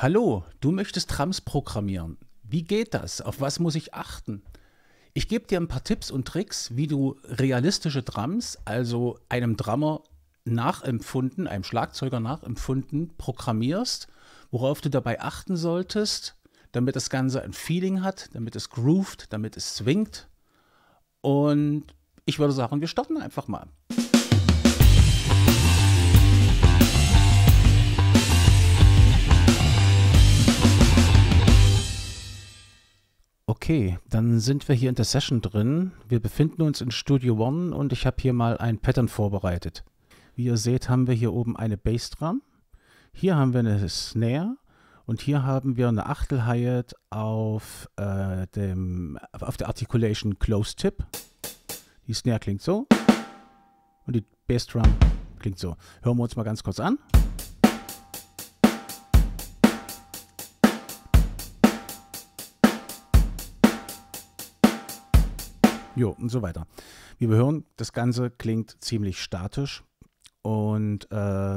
Hallo, du möchtest Trams programmieren. Wie geht das? Auf was muss ich achten? Ich gebe dir ein paar Tipps und Tricks, wie du realistische Drums, also einem Drummer nachempfunden, einem Schlagzeuger nachempfunden, programmierst, worauf du dabei achten solltest, damit das Ganze ein Feeling hat, damit es grooved, damit es swingt. Und ich würde sagen, wir starten einfach mal. Okay, dann sind wir hier in der Session drin. Wir befinden uns in Studio One und ich habe hier mal ein Pattern vorbereitet. Wie ihr seht, haben wir hier oben eine Bassdrum. Hier haben wir eine Snare und hier haben wir eine Achtel Hi-Hat auf, äh, auf der Articulation Close Tip. Die Snare klingt so und die Bassdrum klingt so. Hören wir uns mal ganz kurz an. Jo, und so weiter. Wie wir hören, das Ganze klingt ziemlich statisch. Und äh,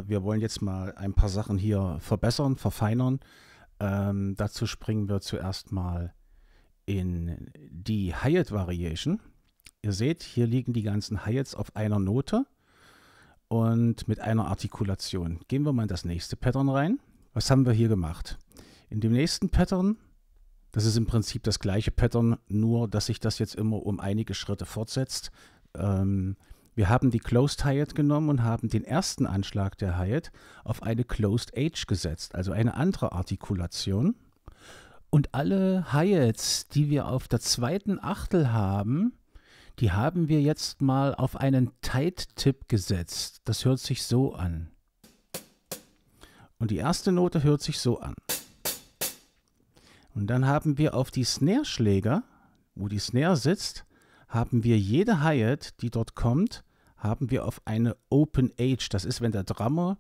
wir wollen jetzt mal ein paar Sachen hier verbessern, verfeinern. Ähm, dazu springen wir zuerst mal in die Hyatt Variation. Ihr seht, hier liegen die ganzen Hyatts auf einer Note und mit einer Artikulation. Gehen wir mal in das nächste Pattern rein. Was haben wir hier gemacht? In dem nächsten Pattern das ist im Prinzip das gleiche Pattern, nur dass sich das jetzt immer um einige Schritte fortsetzt. Ähm, wir haben die Closed Hyatt genommen und haben den ersten Anschlag der Hyatt auf eine Closed Age gesetzt, also eine andere Artikulation. Und alle Hyatts, die wir auf der zweiten Achtel haben, die haben wir jetzt mal auf einen Tight-Tip gesetzt. Das hört sich so an. Und die erste Note hört sich so an. Und dann haben wir auf die Snare-Schläger, wo die Snare sitzt, haben wir jede Hi-Hat, die dort kommt, haben wir auf eine Open Age. Das ist, wenn der Drummer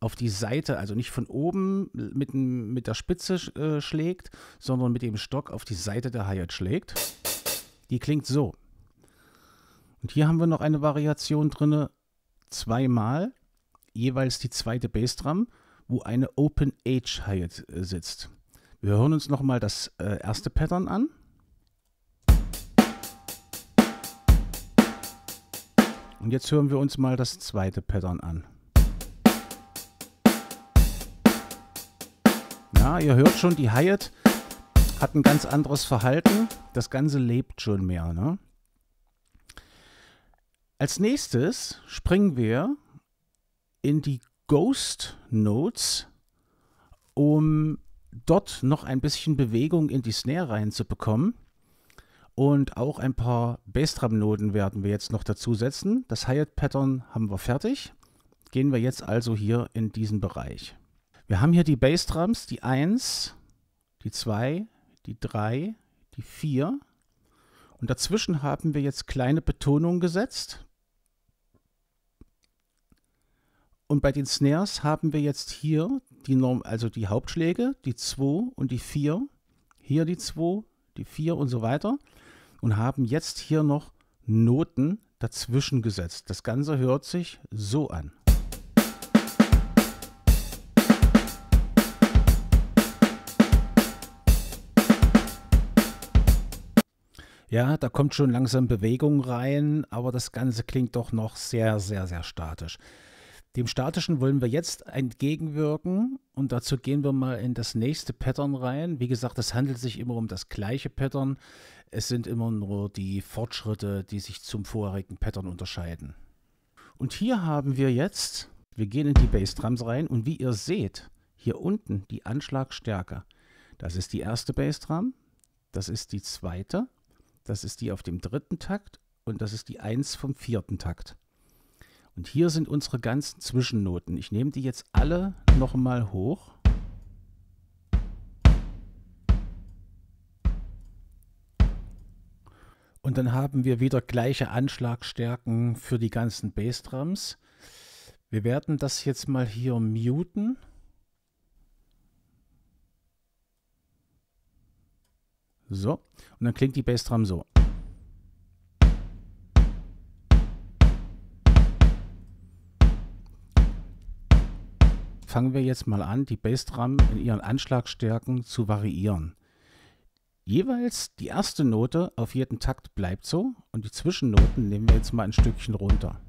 auf die Seite, also nicht von oben mit, mit der Spitze äh, schlägt, sondern mit dem Stock auf die Seite der Hi-Hat schlägt. Die klingt so. Und hier haben wir noch eine Variation drin, zweimal, jeweils die zweite Bassdrum, wo eine Open Age Hi-Hat äh, sitzt. Wir hören uns nochmal das äh, erste Pattern an. Und jetzt hören wir uns mal das zweite Pattern an. Ja, ihr hört schon, die Hyatt hat ein ganz anderes Verhalten. Das Ganze lebt schon mehr. Ne? Als nächstes springen wir in die Ghost Notes, um dort noch ein bisschen Bewegung in die Snare reinzubekommen. Und auch ein paar Bassdrum-Noten werden wir jetzt noch dazu setzen. Das Hi-Hat-Pattern haben wir fertig. Gehen wir jetzt also hier in diesen Bereich. Wir haben hier die Bassdrums, die 1, die 2, die 3, die 4. Und dazwischen haben wir jetzt kleine Betonungen gesetzt. Und bei den Snares haben wir jetzt hier die Norm, also die Hauptschläge, die 2 und die 4, hier die 2, die 4 und so weiter und haben jetzt hier noch Noten dazwischen gesetzt. Das Ganze hört sich so an. Ja, da kommt schon langsam Bewegung rein, aber das Ganze klingt doch noch sehr, sehr, sehr statisch. Dem Statischen wollen wir jetzt entgegenwirken und dazu gehen wir mal in das nächste Pattern rein. Wie gesagt, es handelt sich immer um das gleiche Pattern. Es sind immer nur die Fortschritte, die sich zum vorherigen Pattern unterscheiden. Und hier haben wir jetzt, wir gehen in die Bassdrums rein und wie ihr seht, hier unten die Anschlagstärke. Das ist die erste Bassdrum, das ist die zweite, das ist die auf dem dritten Takt und das ist die 1 vom vierten Takt. Und hier sind unsere ganzen Zwischennoten. Ich nehme die jetzt alle nochmal hoch. Und dann haben wir wieder gleiche Anschlagstärken für die ganzen Bassdrums. Wir werden das jetzt mal hier muten. So, und dann klingt die Bassdrum so. fangen wir jetzt mal an, die Bassdrum in ihren Anschlagstärken zu variieren. Jeweils die erste Note auf jeden Takt bleibt so und die Zwischennoten nehmen wir jetzt mal ein Stückchen runter.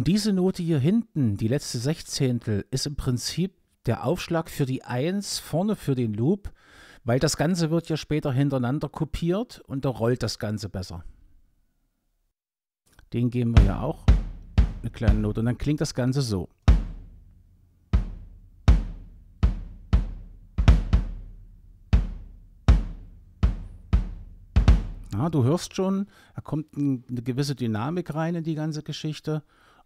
Und diese Note hier hinten, die letzte Sechzehntel, ist im Prinzip der Aufschlag für die Eins vorne für den Loop, weil das Ganze wird ja später hintereinander kopiert und da rollt das Ganze besser. Den geben wir ja auch eine kleine Note und dann klingt das Ganze so. Ja, du hörst schon, da kommt eine gewisse Dynamik rein in die ganze Geschichte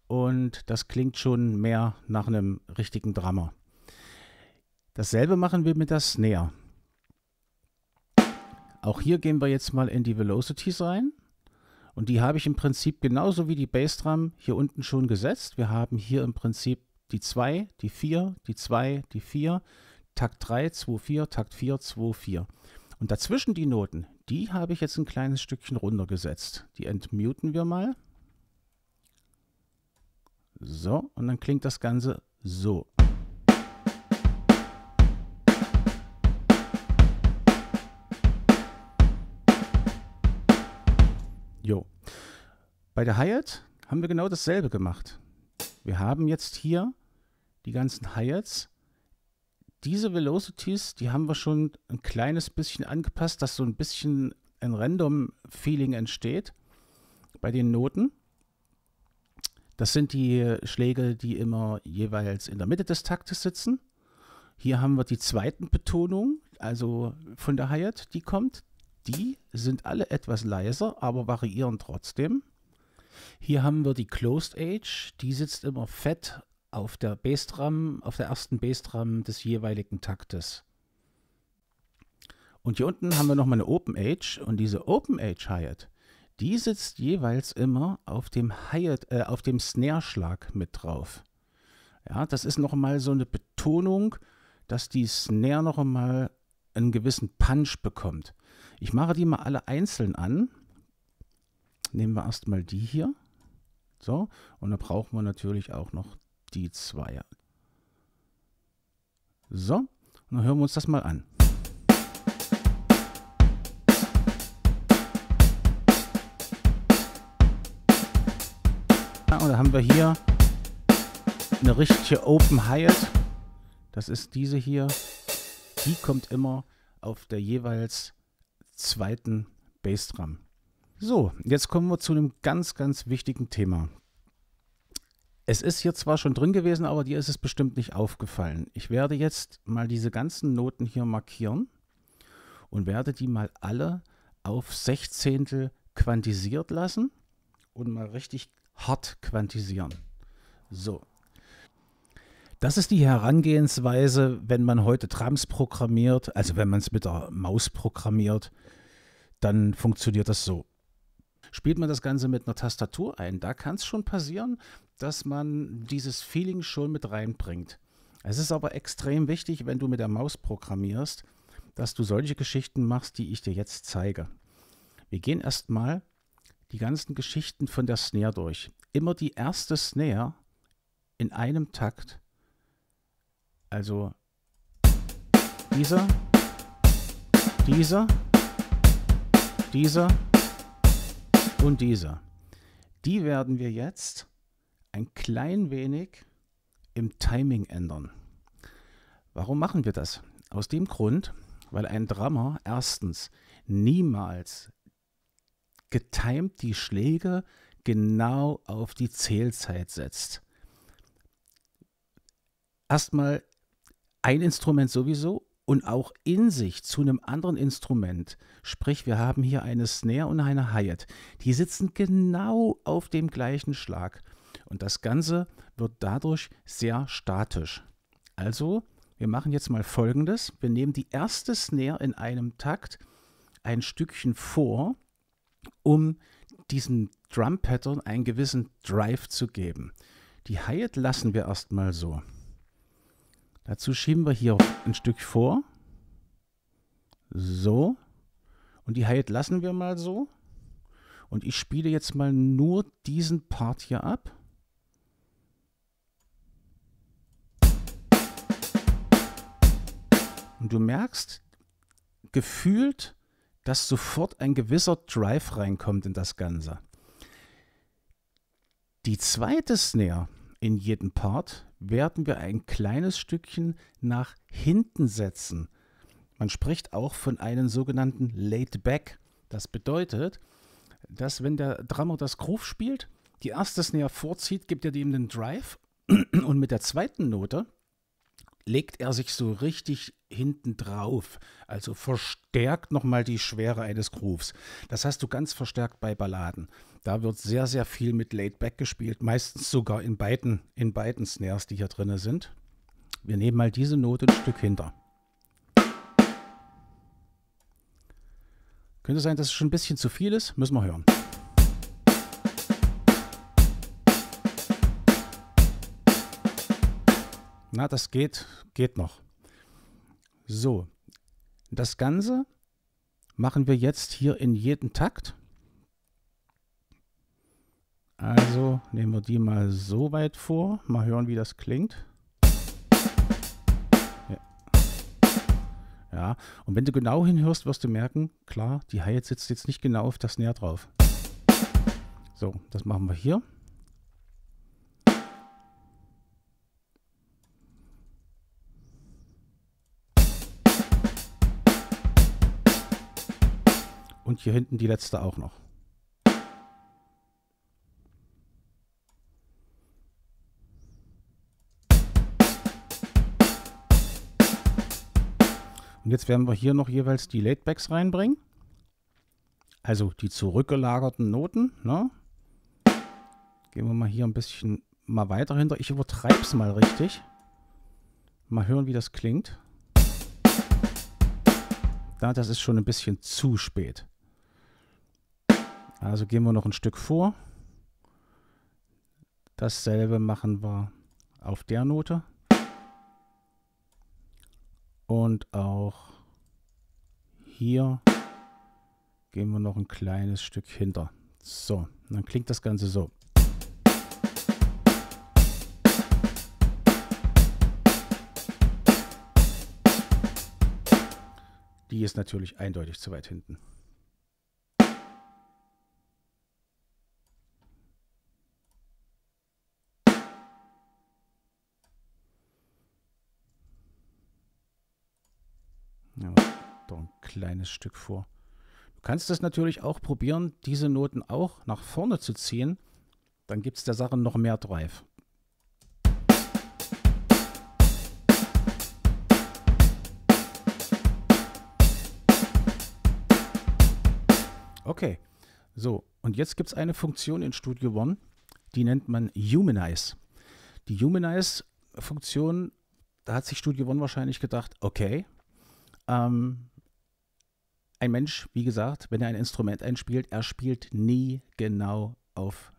und das klingt schon mehr nach einem richtigen Drama. Dasselbe machen wir mit der Snare. Auch hier gehen wir jetzt mal in die Velocities rein. Und die habe ich im Prinzip genauso wie die Bassdrum hier unten schon gesetzt. Wir haben hier im Prinzip die 2, die 4, die 2, die 4, Takt 3, 2, 4, Takt 4, 2, 4. Und dazwischen die Noten, die habe ich jetzt ein kleines Stückchen runtergesetzt. Die entmuten wir mal. So, und dann klingt das Ganze so. Jo. Bei der Hi-Hat haben wir genau dasselbe gemacht. Wir haben jetzt hier die ganzen Hi-Hats. Diese Velocities, die haben wir schon ein kleines bisschen angepasst, dass so ein bisschen ein Random-Feeling entsteht bei den Noten. Das sind die Schläge, die immer jeweils in der Mitte des Taktes sitzen. Hier haben wir die zweiten Betonung, also von der Hyatt, die kommt. Die sind alle etwas leiser, aber variieren trotzdem. Hier haben wir die Closed Age, die sitzt immer fett auf der Bassdrum, auf der ersten Bassdrum des jeweiligen Taktes. Und hier unten haben wir nochmal eine Open Age und diese Open Age Hyatt, die sitzt jeweils immer auf dem, äh, dem Snare-Schlag mit drauf. Ja, das ist nochmal so eine Betonung, dass die Snare noch einmal einen gewissen Punch bekommt. Ich mache die mal alle einzeln an. Nehmen wir erstmal die hier. So, und dann brauchen wir natürlich auch noch die zwei. So, und dann hören wir uns das mal an. wir hier eine richtige Open Hyatt. Das ist diese hier. Die kommt immer auf der jeweils zweiten Bassdrum. So, jetzt kommen wir zu einem ganz, ganz wichtigen Thema. Es ist hier zwar schon drin gewesen, aber dir ist es bestimmt nicht aufgefallen. Ich werde jetzt mal diese ganzen Noten hier markieren und werde die mal alle auf 16. quantisiert lassen und mal richtig hart quantisieren. So. Das ist die Herangehensweise, wenn man heute Trams programmiert, also wenn man es mit der Maus programmiert, dann funktioniert das so. Spielt man das Ganze mit einer Tastatur ein, da kann es schon passieren, dass man dieses Feeling schon mit reinbringt. Es ist aber extrem wichtig, wenn du mit der Maus programmierst, dass du solche Geschichten machst, die ich dir jetzt zeige. Wir gehen erstmal die ganzen Geschichten von der Snare durch. Immer die erste Snare in einem Takt. Also dieser, dieser, dieser und dieser. Die werden wir jetzt ein klein wenig im Timing ändern. Warum machen wir das? Aus dem Grund, weil ein Drummer erstens niemals getimt die Schläge genau auf die Zählzeit setzt. Erstmal ein Instrument sowieso und auch in sich zu einem anderen Instrument. Sprich, wir haben hier eine Snare und eine Hyatt. Die sitzen genau auf dem gleichen Schlag. Und das Ganze wird dadurch sehr statisch. Also, wir machen jetzt mal folgendes. Wir nehmen die erste Snare in einem Takt ein Stückchen vor um diesem Drum-Pattern einen gewissen Drive zu geben. Die Hyatt lassen wir erstmal so. Dazu schieben wir hier ein Stück vor. So. Und die Hyatt lassen wir mal so. Und ich spiele jetzt mal nur diesen Part hier ab. Und du merkst, gefühlt dass sofort ein gewisser Drive reinkommt in das Ganze. Die zweite Snare in jedem Part werden wir ein kleines Stückchen nach hinten setzen. Man spricht auch von einem sogenannten Laid Back. Das bedeutet, dass wenn der Drummer das Groove spielt, die erste Snare vorzieht, gibt er dem den Drive und mit der zweiten Note legt er sich so richtig hinten drauf, also verstärkt nochmal die Schwere eines Grooves. Das hast du ganz verstärkt bei Balladen. Da wird sehr, sehr viel mit Laidback gespielt, meistens sogar in beiden, in beiden Snares, die hier drin sind. Wir nehmen mal diese Note ein Stück hinter. Könnte sein, dass es schon ein bisschen zu viel ist, müssen wir hören. Na, das geht, geht noch. So, das Ganze machen wir jetzt hier in jeden Takt. Also nehmen wir die mal so weit vor. Mal hören, wie das klingt. Ja. und wenn du genau hinhörst, wirst du merken, klar, die Hi-Hat sitzt jetzt nicht genau auf das Snare drauf. So, das machen wir hier. Und hier hinten die letzte auch noch. Und jetzt werden wir hier noch jeweils die Ladebacks reinbringen. Also die zurückgelagerten Noten. Ne? Gehen wir mal hier ein bisschen mal weiter hinter. Ich übertreibe es mal richtig. Mal hören, wie das klingt. Da, das ist schon ein bisschen zu spät. Also gehen wir noch ein Stück vor. Dasselbe machen wir auf der Note. Und auch hier gehen wir noch ein kleines Stück hinter. So, dann klingt das Ganze so. Die ist natürlich eindeutig zu weit hinten. kleines Stück vor. Du kannst es natürlich auch probieren, diese Noten auch nach vorne zu ziehen. Dann gibt es der Sache noch mehr Drive. Okay, so, und jetzt gibt es eine Funktion in Studio One, die nennt man Humanize. Die Humanize-Funktion, da hat sich Studio One wahrscheinlich gedacht, okay, ähm, ein Mensch, wie gesagt, wenn er ein Instrument einspielt, er spielt nie genau auf,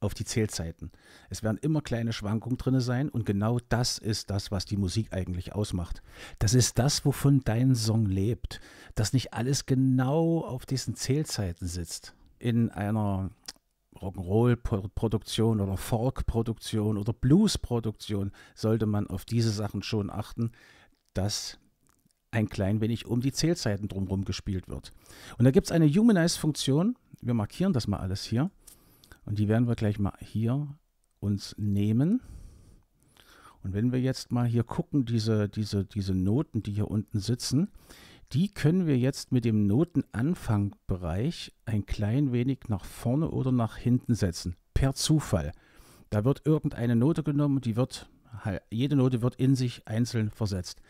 auf die Zählzeiten. Es werden immer kleine Schwankungen drin sein und genau das ist das, was die Musik eigentlich ausmacht. Das ist das, wovon dein Song lebt, dass nicht alles genau auf diesen Zählzeiten sitzt. In einer Rock'n'Roll-Produktion oder Folk-Produktion oder Blues-Produktion sollte man auf diese Sachen schon achten, dass ein klein wenig um die Zählzeiten drumherum gespielt wird. Und da gibt es eine Humanize-Funktion. Wir markieren das mal alles hier. Und die werden wir gleich mal hier uns nehmen. Und wenn wir jetzt mal hier gucken, diese, diese, diese Noten, die hier unten sitzen, die können wir jetzt mit dem Notenanfangbereich ein klein wenig nach vorne oder nach hinten setzen. Per Zufall. Da wird irgendeine Note genommen, die wird, jede Note wird in sich einzeln versetzt.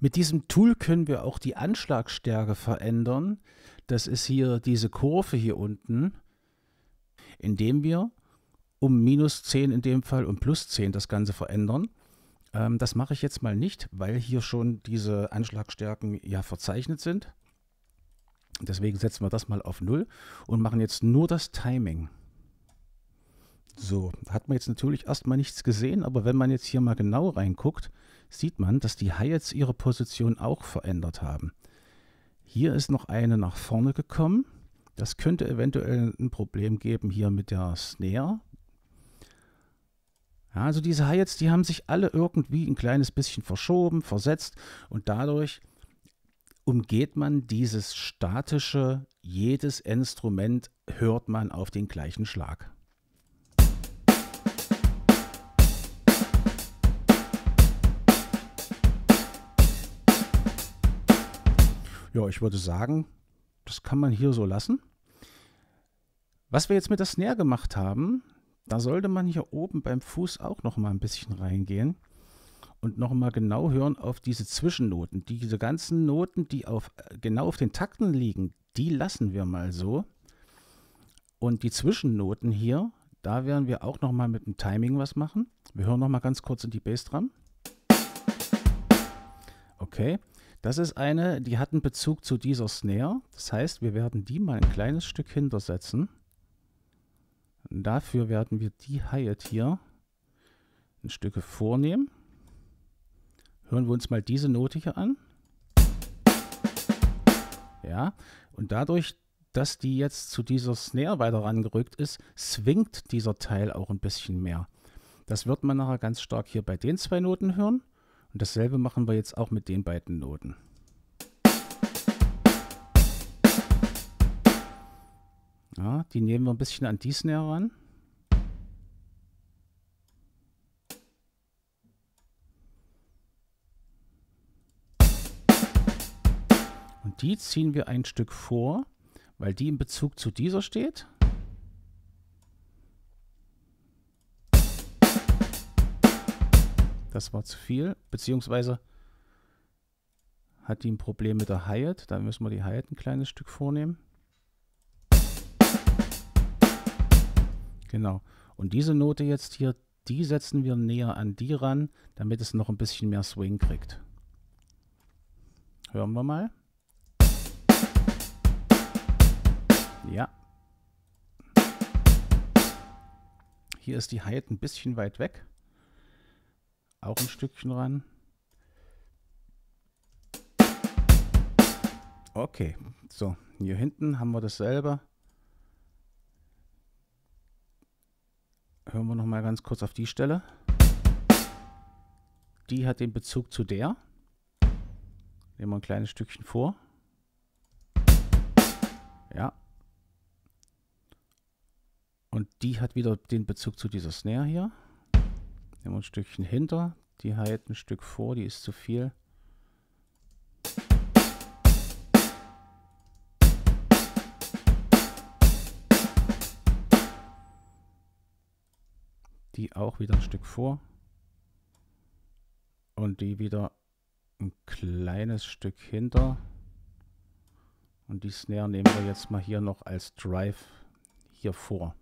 Mit diesem Tool können wir auch die Anschlagstärke verändern. Das ist hier diese Kurve hier unten, indem wir um minus 10 in dem Fall und plus 10 das Ganze verändern. Ähm, das mache ich jetzt mal nicht, weil hier schon diese Anschlagstärken ja verzeichnet sind. Deswegen setzen wir das mal auf 0 und machen jetzt nur das Timing. So, hat man jetzt natürlich erstmal nichts gesehen, aber wenn man jetzt hier mal genau reinguckt, sieht man, dass die Hi-Hats ihre Position auch verändert haben. Hier ist noch eine nach vorne gekommen. Das könnte eventuell ein Problem geben hier mit der Snare. Ja, also diese Hi-Hats, die haben sich alle irgendwie ein kleines bisschen verschoben, versetzt und dadurch umgeht man dieses statische, jedes Instrument hört man auf den gleichen Schlag. Ja, ich würde sagen, das kann man hier so lassen. Was wir jetzt mit der Snare gemacht haben, da sollte man hier oben beim Fuß auch noch mal ein bisschen reingehen und noch mal genau hören auf diese Zwischennoten. Diese ganzen Noten, die auf, äh, genau auf den Takten liegen, die lassen wir mal so. Und die Zwischennoten hier, da werden wir auch noch mal mit dem Timing was machen. Wir hören noch mal ganz kurz in die Bass dran. Okay. Das ist eine, die hat einen Bezug zu dieser Snare. Das heißt, wir werden die mal ein kleines Stück hintersetzen. Dafür werden wir die Hyatt hier ein Stück vornehmen. Hören wir uns mal diese Note hier an. Ja, und dadurch, dass die jetzt zu dieser Snare weiter rangerückt ist, swingt dieser Teil auch ein bisschen mehr. Das wird man nachher ganz stark hier bei den zwei Noten hören. Und dasselbe machen wir jetzt auch mit den beiden Noten. Ja, die nehmen wir ein bisschen an die Snare ran. Und die ziehen wir ein Stück vor, weil die in Bezug zu dieser steht. Das war zu viel. Beziehungsweise hat die ein Problem mit der Hyatt, Da müssen wir die Hyatt ein kleines Stück vornehmen. Genau. Und diese Note jetzt hier, die setzen wir näher an die ran, damit es noch ein bisschen mehr Swing kriegt. Hören wir mal. Ja. Hier ist die Hyatt ein bisschen weit weg auch ein Stückchen ran. Okay, so, hier hinten haben wir dasselbe. Hören wir noch mal ganz kurz auf die Stelle. Die hat den Bezug zu der. Nehmen wir ein kleines Stückchen vor. Ja. Und die hat wieder den Bezug zu dieser Snare hier. Nehmen wir ein Stückchen hinter. Die halten ein Stück vor, die ist zu viel. Die auch wieder ein Stück vor. Und die wieder ein kleines Stück hinter. Und die Snare nehmen wir jetzt mal hier noch als Drive hier vor.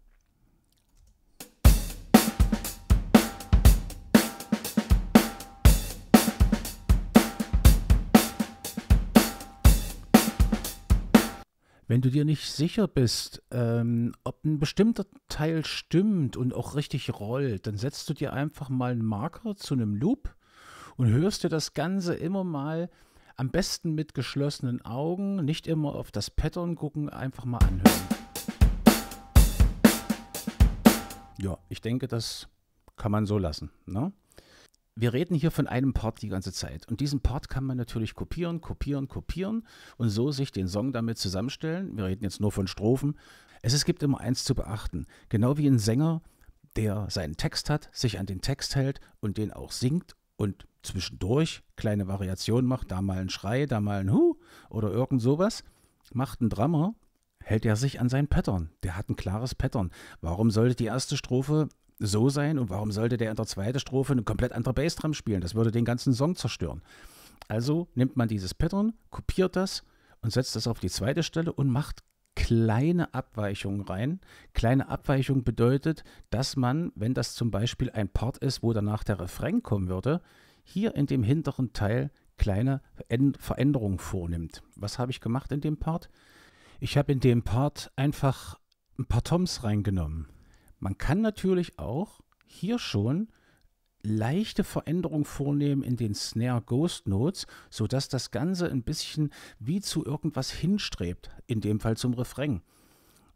wenn du dir nicht sicher bist, ähm, ob ein bestimmter Teil stimmt und auch richtig rollt, dann setzt du dir einfach mal einen Marker zu einem Loop und hörst dir das Ganze immer mal am besten mit geschlossenen Augen, nicht immer auf das Pattern gucken, einfach mal anhören. Ja, ich denke, das kann man so lassen. Ne? wir reden hier von einem Part die ganze Zeit. Und diesen Part kann man natürlich kopieren, kopieren, kopieren und so sich den Song damit zusammenstellen. Wir reden jetzt nur von Strophen. Es, es gibt immer eins zu beachten. Genau wie ein Sänger, der seinen Text hat, sich an den Text hält und den auch singt und zwischendurch kleine Variationen macht, da mal ein Schrei, da mal ein Hu oder irgend sowas, macht ein Drummer, hält er sich an sein Pattern. Der hat ein klares Pattern. Warum sollte die erste Strophe so sein und warum sollte der in der zweiten Strophe eine komplett andere Bassdrum spielen? Das würde den ganzen Song zerstören. Also nimmt man dieses Pattern, kopiert das und setzt das auf die zweite Stelle und macht kleine Abweichungen rein. Kleine Abweichung bedeutet, dass man, wenn das zum Beispiel ein Part ist, wo danach der Refrain kommen würde, hier in dem hinteren Teil kleine Veränderungen vornimmt. Was habe ich gemacht in dem Part? Ich habe in dem Part einfach ein paar Toms reingenommen. Man kann natürlich auch hier schon leichte Veränderungen vornehmen in den Snare Ghost Notes, sodass das Ganze ein bisschen wie zu irgendwas hinstrebt, in dem Fall zum Refrain.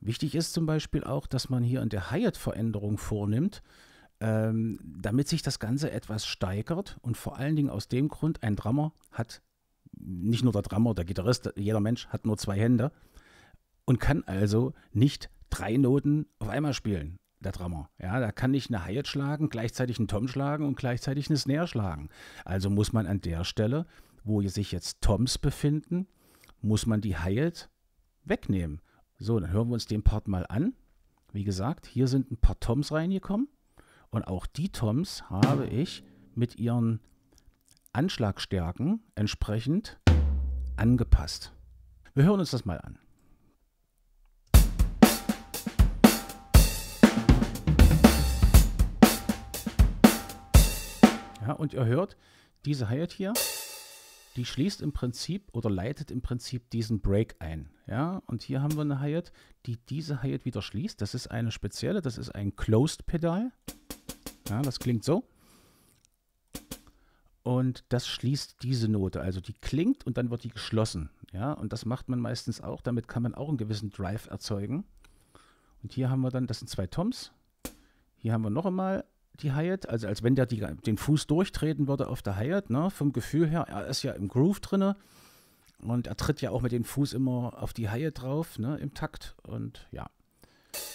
Wichtig ist zum Beispiel auch, dass man hier in der Hyatt hat Veränderung vornimmt, ähm, damit sich das Ganze etwas steigert und vor allen Dingen aus dem Grund, ein Drummer hat, nicht nur der Drummer, der Gitarrist, jeder Mensch hat nur zwei Hände und kann also nicht drei Noten auf einmal spielen das Rammer. Ja, da kann ich eine Hyatt schlagen, gleichzeitig einen Tom schlagen und gleichzeitig eine Snare schlagen. Also muss man an der Stelle, wo sich jetzt Toms befinden, muss man die Hyatt wegnehmen. So, dann hören wir uns den Part mal an. Wie gesagt, hier sind ein paar Toms reingekommen und auch die Toms habe ich mit ihren Anschlagstärken entsprechend angepasst. Wir hören uns das mal an. Ja, und ihr hört, diese Hyatt hier, die schließt im Prinzip oder leitet im Prinzip diesen Break ein. Ja, und hier haben wir eine Hyatt, die diese Hyatt wieder schließt. Das ist eine spezielle, das ist ein Closed-Pedal. Ja, das klingt so. Und das schließt diese Note. Also die klingt und dann wird die geschlossen. Ja, und das macht man meistens auch. Damit kann man auch einen gewissen Drive erzeugen. Und hier haben wir dann, das sind zwei Toms. Hier haben wir noch einmal die Hyatt, hat also als wenn der die, den Fuß durchtreten würde auf der Hyatt, ne? vom Gefühl her, er ist ja im Groove drinne und er tritt ja auch mit dem Fuß immer auf die Hyatt drauf, ne? im Takt und ja.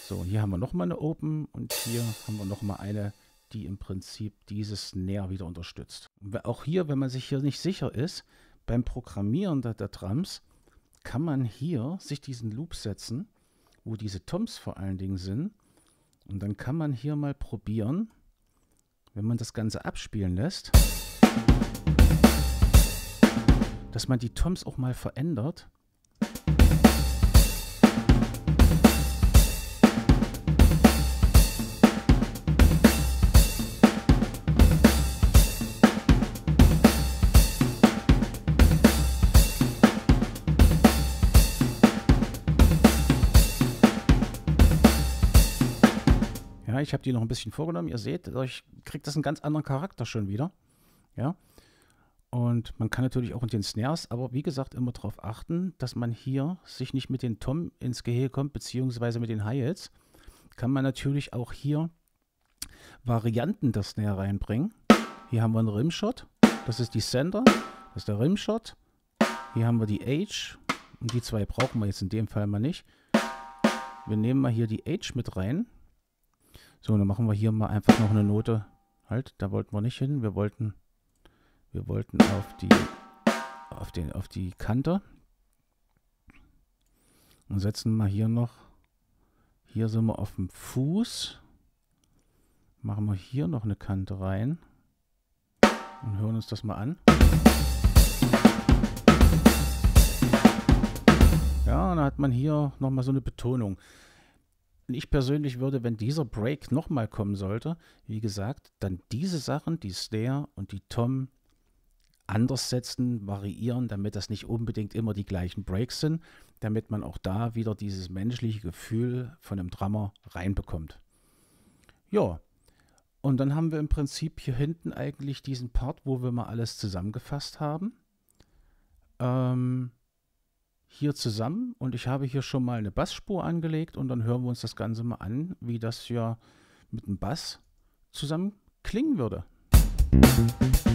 So, hier haben wir nochmal eine Open und hier haben wir nochmal eine, die im Prinzip dieses Snare wieder unterstützt. auch hier, wenn man sich hier nicht sicher ist, beim Programmieren der, der Drums kann man hier sich diesen Loop setzen, wo diese Toms vor allen Dingen sind und dann kann man hier mal probieren, wenn man das Ganze abspielen lässt, dass man die Toms auch mal verändert. ich habe die noch ein bisschen vorgenommen. Ihr seht, dadurch kriegt das einen ganz anderen Charakter schon wieder. Ja. Und man kann natürlich auch mit den Snares, aber wie gesagt, immer darauf achten, dass man hier sich nicht mit den Tom ins Gehege kommt, beziehungsweise mit den Hi-Hats. Kann man natürlich auch hier Varianten der Snare reinbringen. Hier haben wir einen Rimshot, das ist die Sender, das ist der Rimshot. Hier haben wir die Age und die zwei brauchen wir jetzt in dem Fall mal nicht. Wir nehmen mal hier die Age mit rein. So, dann machen wir hier mal einfach noch eine Note Halt, da wollten wir nicht hin. Wir wollten, wir wollten auf die, auf den, auf die Kante. Und setzen mal hier noch, hier sind wir auf dem Fuß. Machen wir hier noch eine Kante rein. Und hören uns das mal an. Ja, und dann hat man hier nochmal so eine Betonung ich persönlich würde, wenn dieser Break nochmal kommen sollte, wie gesagt, dann diese Sachen, die Snare und die Tom, anders setzen, variieren, damit das nicht unbedingt immer die gleichen Breaks sind, damit man auch da wieder dieses menschliche Gefühl von einem Drummer reinbekommt. Ja, und dann haben wir im Prinzip hier hinten eigentlich diesen Part, wo wir mal alles zusammengefasst haben. Ähm, hier zusammen und ich habe hier schon mal eine Bassspur angelegt und dann hören wir uns das Ganze mal an, wie das ja mit dem Bass zusammen klingen würde. Musik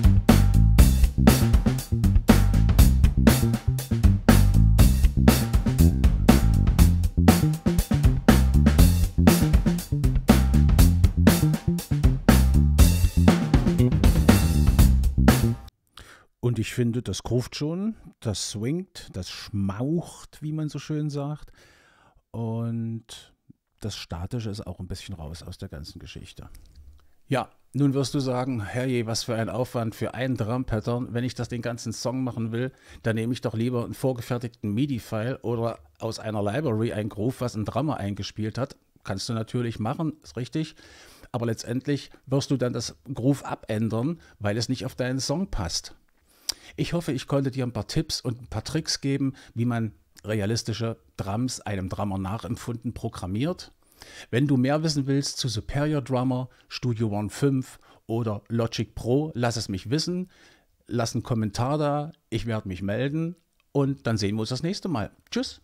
finde, das groovt schon, das swingt, das schmaucht, wie man so schön sagt. Und das Statische ist auch ein bisschen raus aus der ganzen Geschichte. Ja, nun wirst du sagen, herrje, was für ein Aufwand für einen Drum-Pattern. Wenn ich das den ganzen Song machen will, dann nehme ich doch lieber einen vorgefertigten MIDI-File oder aus einer Library ein Groove, was ein Drummer eingespielt hat. Kannst du natürlich machen, ist richtig. Aber letztendlich wirst du dann das Groove abändern, weil es nicht auf deinen Song passt. Ich hoffe, ich konnte dir ein paar Tipps und ein paar Tricks geben, wie man realistische Drums einem Drummer nachempfunden programmiert. Wenn du mehr wissen willst zu Superior Drummer, Studio One 5 oder Logic Pro, lass es mich wissen. Lass einen Kommentar da, ich werde mich melden und dann sehen wir uns das nächste Mal. Tschüss!